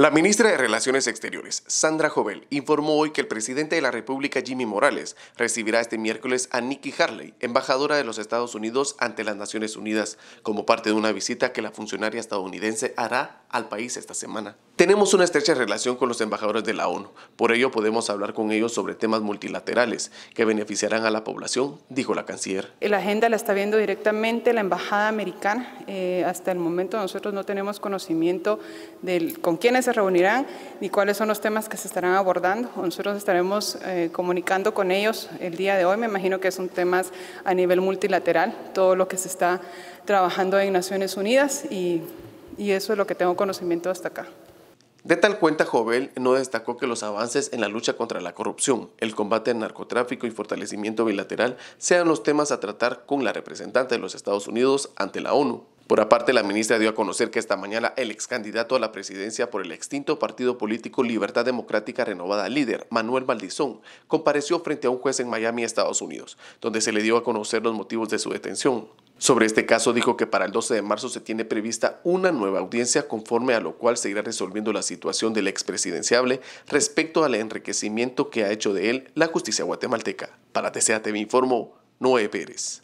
La ministra de Relaciones Exteriores, Sandra Jovel, informó hoy que el presidente de la República, Jimmy Morales, recibirá este miércoles a Nikki Harley, embajadora de los Estados Unidos ante las Naciones Unidas, como parte de una visita que la funcionaria estadounidense hará al país esta semana. Tenemos una estrecha relación con los embajadores de la ONU, por ello podemos hablar con ellos sobre temas multilaterales que beneficiarán a la población, dijo la canciller. La agenda la está viendo directamente la embajada americana. Eh, hasta el momento nosotros no tenemos conocimiento de con quiénes se reunirán ni cuáles son los temas que se estarán abordando. Nosotros estaremos eh, comunicando con ellos el día de hoy. Me imagino que son temas a nivel multilateral, todo lo que se está trabajando en Naciones Unidas y y eso es lo que tengo conocimiento hasta acá. De tal cuenta, Jovel no destacó que los avances en la lucha contra la corrupción, el combate al narcotráfico y fortalecimiento bilateral sean los temas a tratar con la representante de los Estados Unidos ante la ONU. Por aparte, la ministra dio a conocer que esta mañana el ex candidato a la presidencia por el extinto partido político Libertad Democrática Renovada Líder, Manuel Valdizón, compareció frente a un juez en Miami, Estados Unidos, donde se le dio a conocer los motivos de su detención. Sobre este caso dijo que para el 12 de marzo se tiene prevista una nueva audiencia conforme a lo cual se irá resolviendo la situación del expresidenciable respecto al enriquecimiento que ha hecho de él la justicia guatemalteca. Para TCA me informó Noé Pérez.